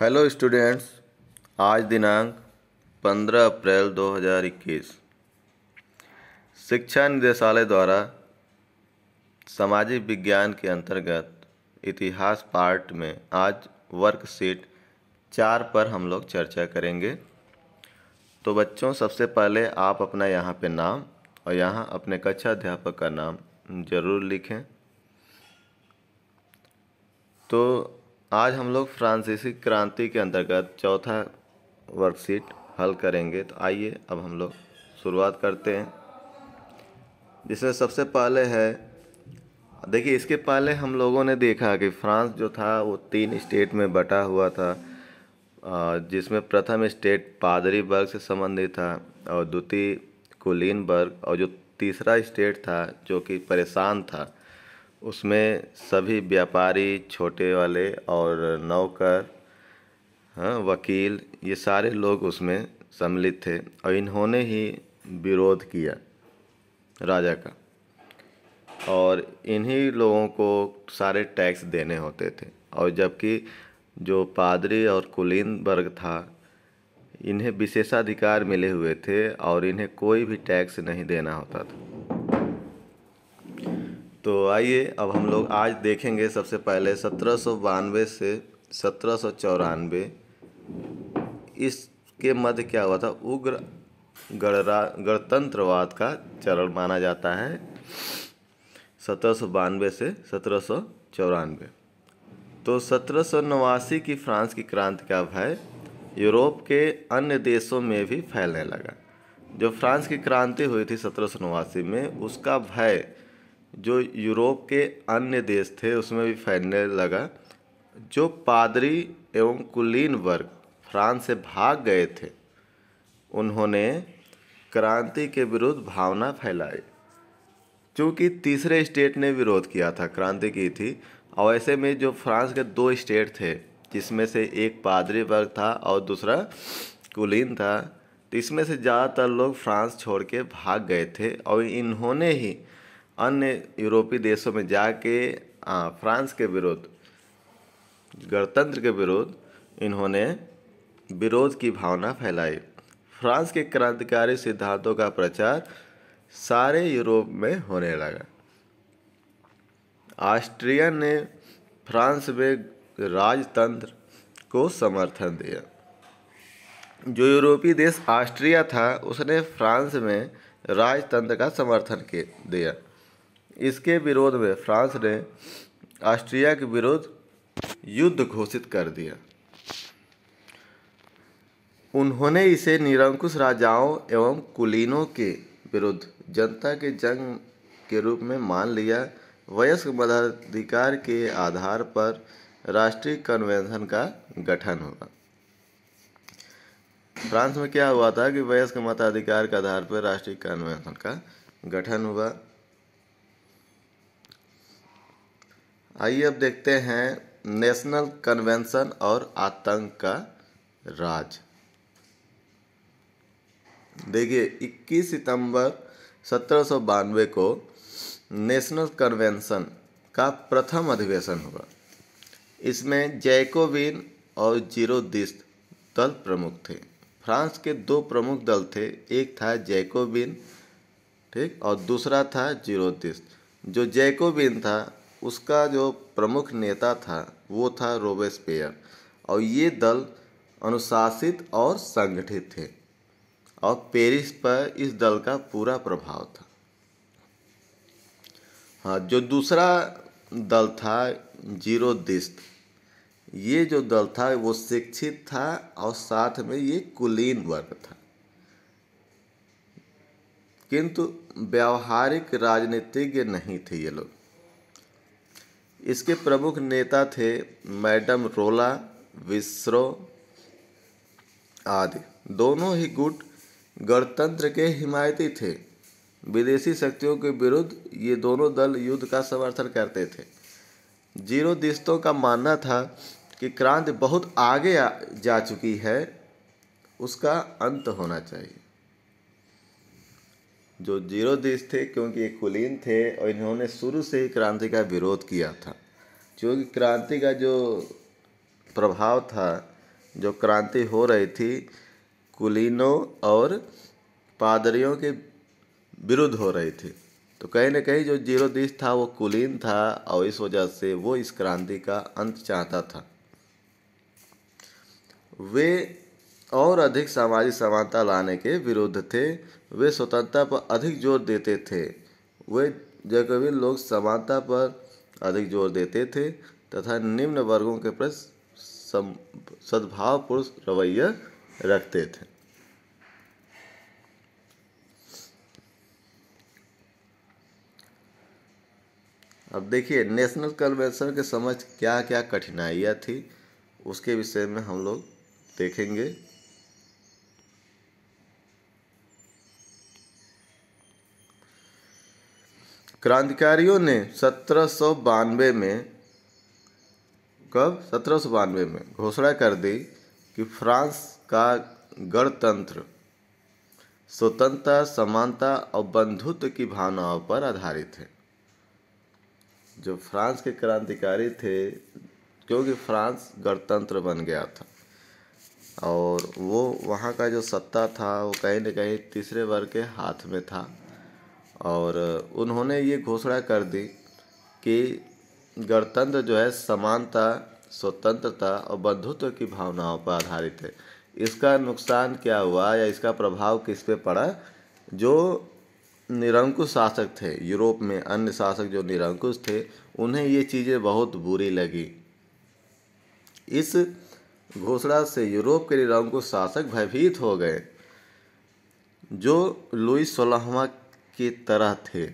hello students आज दिनांक 15 अप्रैल 2021 शिक्षा निदेशालय द्वारा सामाजिक विज्ञान के अंतर्गत इतिहास पार्ट में आज वर्कशीट चार पर हम लोग चर्चा करेंगे तो बच्चों सबसे पहले आप अपना यहाँ पे नाम और यहाँ अपने कक्षा अध्यापक का नाम ज़रूर लिखें तो आज हम लोग फ्रांसीसी क्रांति के अंतर्गत चौथा वर्कशीट हल करेंगे तो आइए अब हम लोग शुरुआत करते हैं जिसमें सबसे पहले है देखिए इसके पहले हम लोगों ने देखा कि फ्रांस जो था वो तीन स्टेट में बटा हुआ था जिसमें प्रथम स्टेट पादरी वर्ग से संबंधित था और द्वितीय कुलीन वर्ग और जो तीसरा स्टेट था जो कि परेशान था उसमें सभी व्यापारी छोटे वाले और नौकर हाँ वकील ये सारे लोग उसमें सम्मिलित थे और इन्होंने ही विरोध किया राजा का और इन्हीं लोगों को सारे टैक्स देने होते थे और जबकि जो पादरी और कुलीन वर्ग था इन्हें विशेषाधिकार मिले हुए थे और इन्हें कोई भी टैक्स नहीं देना होता था तो आइए अब हम लोग आज देखेंगे सबसे पहले सत्रह सौ बानवे से सत्रह सौ चौरानवे इसके मध्य क्या हुआ था उग्र गणरा गणतंत्रवाद का चरण माना जाता है सत्रह सौ बानवे से सत्रह सौ चौरानवे तो सत्रह सौ नवासी की फ्रांस की क्रांति का भय यूरोप के अन्य देशों में भी फैलने लगा जो फ्रांस की क्रांति हुई थी सत्रह सौ नवासी में उसका भय जो यूरोप के अन्य देश थे उसमें भी फैलने लगा जो पादरी एवं कुलीन वर्ग फ्रांस से भाग गए थे उन्होंने क्रांति के विरुद्ध भावना फैलाई क्योंकि तीसरे स्टेट ने विरोध किया था क्रांति की थी और ऐसे में जो फ्रांस के दो स्टेट थे जिसमें से एक पादरी वर्ग था और दूसरा कुलीन था तो इसमें से ज़्यादातर लोग फ्रांस छोड़ के भाग गए थे और इन्होंने ही अन्य यूरोपीय देशों में जाके फ्रांस के विरोध गणतंत्र के विरोध इन्होंने विरोध की भावना फैलाई फ्रांस के क्रांतिकारी सिद्धांतों का प्रचार सारे यूरोप में होने लगा ऑस्ट्रिया ने फ्रांस में राजतंत्र को समर्थन दिया जो यूरोपीय देश ऑस्ट्रिया था उसने फ्रांस में राजतंत्र का समर्थन दिया इसके विरोध में फ्रांस ने ऑस्ट्रिया के विरुद्ध युद्ध घोषित कर दिया उन्होंने इसे निरंकुश राजाओं एवं कुलीनों के विरुद्ध जनता के जंग के रूप में मान लिया वयस्क मताधिकार के आधार पर राष्ट्रीय कन्वेंशन का गठन हुआ फ्रांस में क्या हुआ था कि वयस्क मताधिकार के आधार पर राष्ट्रीय कन्वेंशन का गठन हुआ आइए अब देखते हैं नेशनल कन्वेंशन और आतंक का राज देखिए 21 सितंबर सत्रह को नेशनल कन्वेंशन का प्रथम अधिवेशन हुआ इसमें जैकोबिन और जीरोदिस्त दल प्रमुख थे फ्रांस के दो प्रमुख दल थे एक था जैकोबिन ठीक और दूसरा था जीरोदिस्त जो जैकोबिन था उसका जो प्रमुख नेता था वो था रोबेस्पेयर और ये दल अनुशासित और संगठित थे और पेरिस पर इस दल का पूरा प्रभाव था हाँ जो दूसरा दल था जीरो दिस्त ये जो दल था वो शिक्षित था और साथ में ये कुलीन वर्ग था किंतु व्यावहारिक राजनीतिज्ञ नहीं थे ये लोग इसके प्रमुख नेता थे मैडम रोला विस्रो आदि दोनों ही गुट गणतंत्र के हिमायती थे विदेशी शक्तियों के विरुद्ध ये दोनों दल युद्ध का समर्थन करते थे जीरो दिस्तों का मानना था कि क्रांति बहुत आगे जा चुकी है उसका अंत होना चाहिए जो जीरो दिस थे क्योंकि ये कुलीन थे और इन्होंने शुरू से ही क्रांति का विरोध किया था क्योंकि क्रांति का जो प्रभाव था जो क्रांति हो रही थी कुलीनों और पादरियों के विरुद्ध हो रही थी तो कहीं ना कहीं जो जीरो दिस था वो कुलीन था और इस वजह से वो इस क्रांति का अंत चाहता था वे और अधिक सामाजिक समानता लाने के विरुद्ध थे वे स्वतंत्रता पर अधिक जोर देते थे वे जैकबिन लोग समानता पर अधिक जोर देते थे तथा निम्न वर्गों के प्रति सद्भावपूर्ण रवैया रखते थे अब देखिए नेशनल कन्वेंशन के समझ क्या क्या कठिनाइयाँ थी उसके विषय में हम लोग देखेंगे क्रांतिकारियों ने सत्रह में कब सत्रह में घोषणा कर दी कि फ्रांस का गणतंत्र स्वतंत्रता समानता और बंधुत्व की भावनाओं पर आधारित है जो फ्रांस के क्रांतिकारी थे क्योंकि फ्रांस गणतंत्र बन गया था और वो वहाँ का जो सत्ता था वो कहीं ना कहीं तीसरे वर्ग के हाथ में था और उन्होंने ये घोषणा कर दी कि गणतंत्र जो है समानता स्वतंत्रता और बंधुत्व की भावनाओं पर आधारित है इसका नुकसान क्या हुआ या इसका प्रभाव किस पे पड़ा जो निरंकुश शासक थे यूरोप में अन्य शासक जो निरंकुश थे उन्हें ये चीज़ें बहुत बुरी लगी इस घोषणा से यूरोप के निरंकुश शासक भयभीत हो गए जो लुई सोलहवा के तरह थे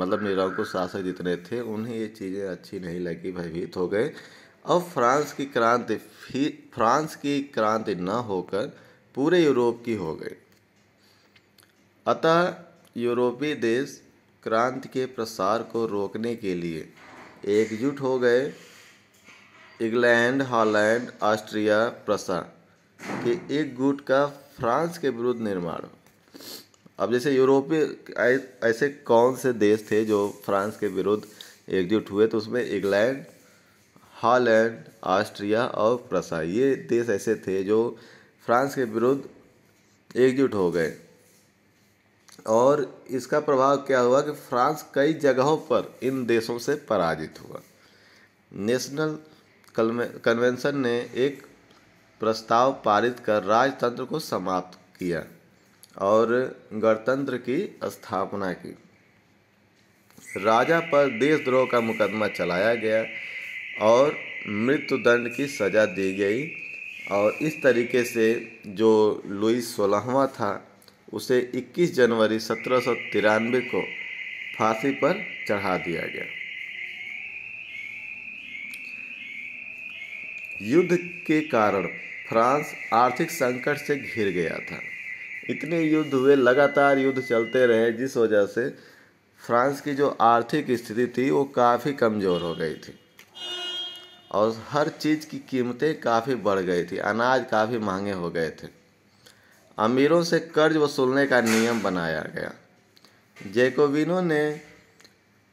मतलब निरंकुश शासक जितने थे उन्हें ये चीज़ें अच्छी नहीं लगी भयभीत हो गए अब फ्रांस की क्रांति फिर फ्रांस की क्रांति न होकर पूरे यूरोप की हो गई अतः यूरोपीय देश क्रांति के प्रसार को रोकने के लिए एकजुट हो गए इंग्लैंड हॉलैंड ऑस्ट्रिया प्रसा के एक गुट का फ्रांस के विरुद्ध निर्माण अब जैसे यूरोपीय ऐसे कौन से देश थे जो फ्रांस के विरुद्ध एकजुट हुए तो उसमें इंग्लैंड हॉलैंड ऑस्ट्रिया और प्रसा ये देश ऐसे थे जो फ्रांस के विरुद्ध एकजुट हो गए और इसका प्रभाव क्या हुआ कि फ्रांस कई जगहों पर इन देशों से पराजित हुआ नेशनल कन्वेंशन ने एक प्रस्ताव पारित कर राजतंत्र को समाप्त किया और गणतंत्र की स्थापना की राजा पर देशद्रोह का मुकदमा चलाया गया और मृत्युदंड की सज़ा दी गई और इस तरीके से जो लुई सोलहवा था उसे 21 जनवरी सत्रह को फांसी पर चढ़ा दिया गया युद्ध के कारण फ्रांस आर्थिक संकट से घिर गया था इतने युद्ध हुए लगातार युद्ध चलते रहे जिस वजह से फ्रांस की जो आर्थिक स्थिति थी वो काफ़ी कमज़ोर हो गई थी और हर चीज़ की कीमतें काफ़ी बढ़ गई थी अनाज काफ़ी महंगे हो गए थे अमीरों से कर्ज वसूलने का नियम बनाया गया जेकोविनो ने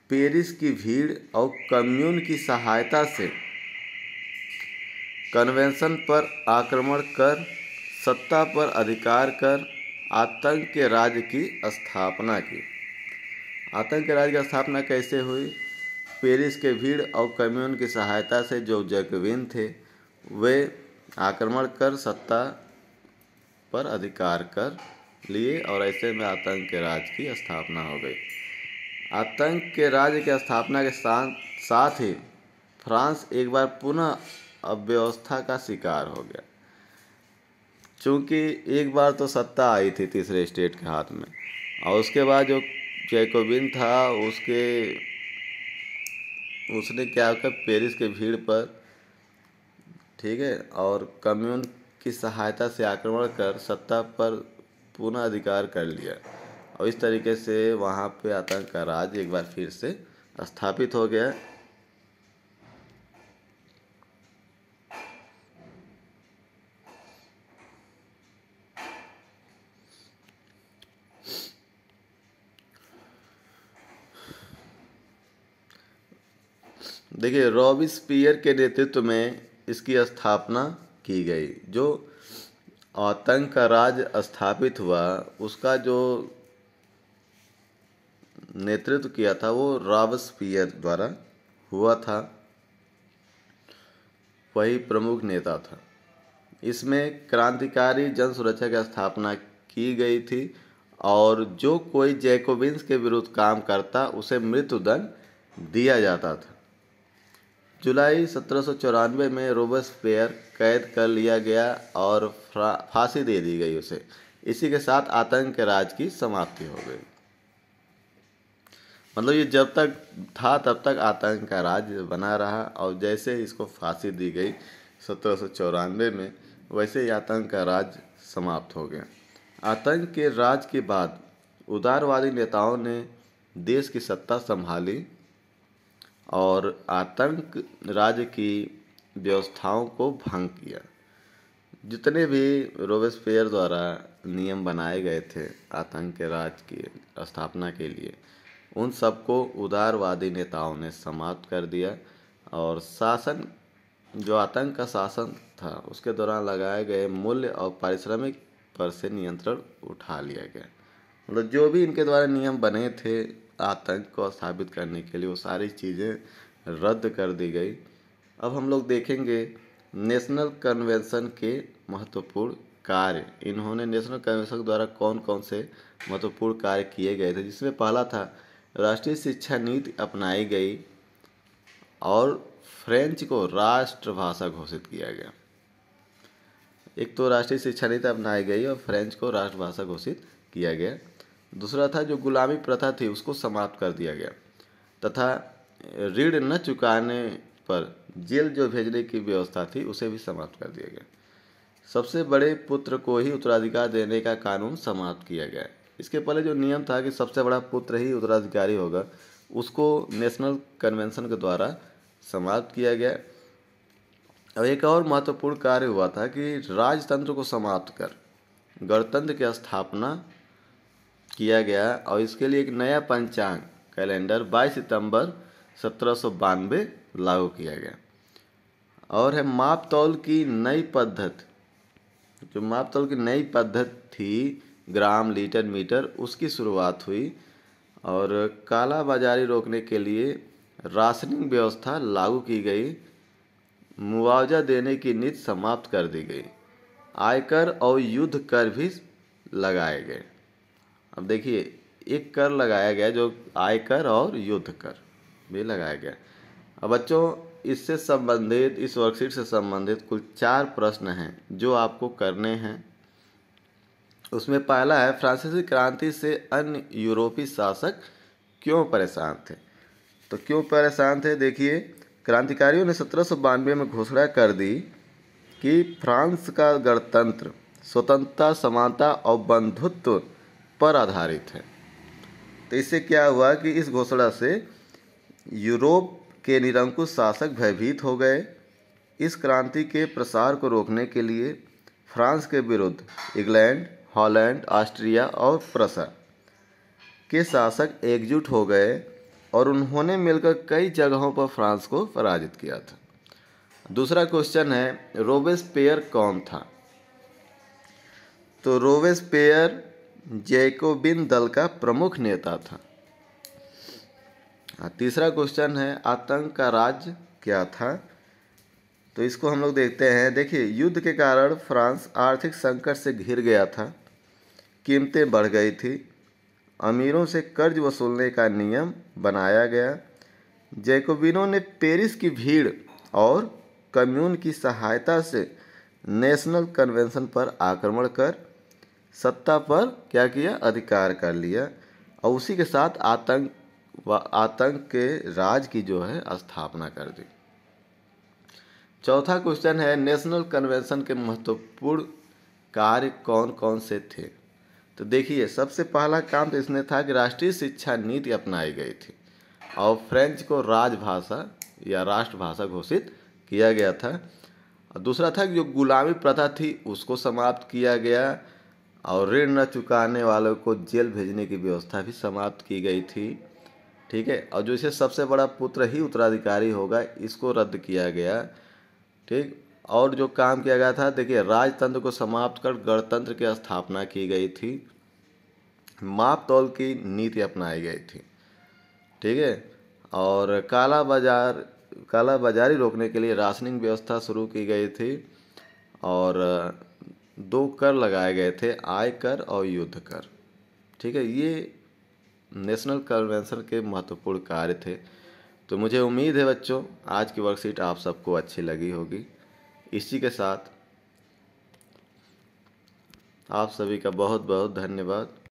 पेरिस की भीड़ और कम्यून की सहायता से कन्वेंशन पर आक्रमण कर सत्ता पर अधिकार कर आतंक के राज्य की स्थापना की आतंक के राज्य की स्थापना कैसे हुई पेरिस के भीड़ और कम्यून की सहायता से जो जैकबिन थे वे आक्रमण कर सत्ता पर अधिकार कर लिए और ऐसे में आतंक के राज की स्थापना हो गई आतंक के राज्य की स्थापना के साथ साथ ही फ्रांस एक बार पुनः अव्यवस्था का शिकार हो गया चूँकि एक बार तो सत्ता आई थी तीसरे स्टेट के हाथ में और उसके बाद जो जैकोबिन था उसके उसने क्या किया पेरिस के भीड़ पर ठीक है और कम्यून की सहायता से आक्रमण कर सत्ता पर पुनः अधिकार कर लिया और इस तरीके से वहाँ पे आतंक का राज एक बार फिर से स्थापित हो गया देखिए रॉबिस पियर के नेतृत्व में इसकी स्थापना की गई जो आतंक का राज स्थापित हुआ उसका जो नेतृत्व किया था वो रॉबस पियर द्वारा हुआ था वही प्रमुख नेता था इसमें क्रांतिकारी जन सुरक्षा की स्थापना की गई थी और जो कोई जैकोबिन्स के विरुद्ध काम करता उसे मृत्युदंड दिया जाता था जुलाई सत्रह में फेयर कैद कर लिया गया और फांसी दे दी गई उसे इसी के साथ आतंक के राज की समाप्ति हो गई मतलब ये जब तक था तब तक आतंक का राज बना रहा और जैसे इसको फांसी दी गई सत्रह में वैसे ही आतंक का राज समाप्त हो गया आतंक के राज के बाद उदारवादी नेताओं ने देश की सत्ता संभाली और आतंक राज्य की व्यवस्थाओं को भंग किया जितने भी रोबेस्पेयर द्वारा नियम बनाए गए थे आतंक के राज की स्थापना के लिए उन सबको उदारवादी नेताओं ने समाप्त कर दिया और शासन जो आतंक का शासन था उसके दौरान लगाए गए मूल्य और पारिश्रमिक पर से नियंत्रण उठा लिया गया मतलब जो भी इनके द्वारा नियम बने थे आतंक को साबित करने के लिए वो सारी चीज़ें रद्द कर दी गई अब हम लोग देखेंगे नेशनल कन्वेंशन के महत्वपूर्ण कार्य इन्होंने नेशनल कन्वेंशन द्वारा कौन कौन से महत्वपूर्ण कार्य किए गए थे जिसमें पहला था राष्ट्रीय शिक्षा नीति अपनाई गई और फ्रेंच को राष्ट्रभाषा घोषित किया गया एक तो राष्ट्रीय शिक्षा नीति अपनाई गई और फ्रेंच को राष्ट्रभाषा घोषित किया गया दूसरा था जो गुलामी प्रथा थी उसको समाप्त कर दिया गया तथा ऋण न चुकाने पर जेल जो भेजने की व्यवस्था थी उसे भी समाप्त कर दिया गया सबसे बड़े पुत्र को ही उत्तराधिकार देने का कानून समाप्त किया गया इसके पहले जो नियम था कि सबसे बड़ा पुत्र ही उत्तराधिकारी होगा उसको नेशनल कन्वेंशन के द्वारा समाप्त किया गया अब एक और महत्वपूर्ण कार्य हुआ था कि राजतंत्र को समाप्त कर गणतंत्र की स्थापना किया गया और इसके लिए एक नया पंचांग कैलेंडर 22 सितंबर सत्रह लागू किया गया और है माप तौल की नई पद्धति जो माप तौल की नई पद्धति थी ग्राम लीटर मीटर उसकी शुरुआत हुई और काला बाजारी रोकने के लिए राशनिंग व्यवस्था लागू की गई मुआवजा देने की नीति समाप्त कर दी गई आयकर और युद्ध कर भी लगाए गए अब देखिए एक कर लगाया गया जो आयकर और युद्ध कर भी लगाया गया अब बच्चों इससे संबंधित इस वर्कशीट से संबंधित कुल चार प्रश्न हैं जो आपको करने हैं उसमें पहला है फ्रांसीसी क्रांति से अन्य यूरोपीय शासक क्यों परेशान थे तो क्यों परेशान थे देखिए क्रांतिकारियों ने सत्रह में घोषणा कर दी कि फ्रांस का गणतंत्र स्वतंत्रता समानता और बंधुत्व पर आधारित है तो इससे क्या हुआ कि इस घोषणा से यूरोप के निरंकुश शासक भयभीत हो गए इस क्रांति के प्रसार को रोकने के लिए फ्रांस के विरुद्ध इंग्लैंड हॉलैंड ऑस्ट्रिया और प्रसा के शासक एकजुट हो गए और उन्होंने मिलकर कई जगहों पर फ्रांस को पराजित किया था दूसरा क्वेश्चन है रोबेस पेयर कौन था तो रोबेस पेयर जैकोबिन दल का प्रमुख नेता था हाँ, तीसरा क्वेश्चन है आतंक का राज्य क्या था तो इसको हम लोग देखते हैं देखिए युद्ध के कारण फ्रांस आर्थिक संकट से घिर गया था कीमतें बढ़ गई थी अमीरों से कर्ज वसूलने का नियम बनाया गया जैकोबिनों ने पेरिस की भीड़ और कम्यून की सहायता से नेशनल कन्वेंशन पर आक्रमण कर सत्ता पर क्या किया अधिकार कर लिया और उसी के साथ आतंक व आतंक के राज की जो है स्थापना कर दी चौथा क्वेश्चन है नेशनल कन्वेंशन के महत्वपूर्ण कार्य कौन कौन से थे तो देखिए सबसे पहला काम तो इसने था कि राष्ट्रीय शिक्षा नीति अपनाई गई थी और फ्रेंच को राजभाषा या राष्ट्रभाषा घोषित किया गया था दूसरा था कि जो गुलामी प्रथा थी उसको समाप्त किया गया और ऋण न चुकाने वालों को जेल भेजने की व्यवस्था भी समाप्त की गई थी ठीक है और जो इसे सबसे बड़ा पुत्र ही उत्तराधिकारी होगा इसको रद्द किया गया ठीक और जो काम किया गया था देखिए राजतंत्र को समाप्त कर गणतंत्र की स्थापना की गई थी माप तौल की नीति अपनाई गई थी ठीक है और काला बाजार काला बाजारी रोकने के लिए राशनिंग व्यवस्था शुरू की गई थी और दो कर लगाए गए थे आय कर और युद्ध कर ठीक है ये नेशनल कन्वेंशन के महत्वपूर्ण कार्य थे तो मुझे उम्मीद है बच्चों आज की वर्कशीट आप सबको अच्छी लगी होगी इसी के साथ आप सभी का बहुत बहुत धन्यवाद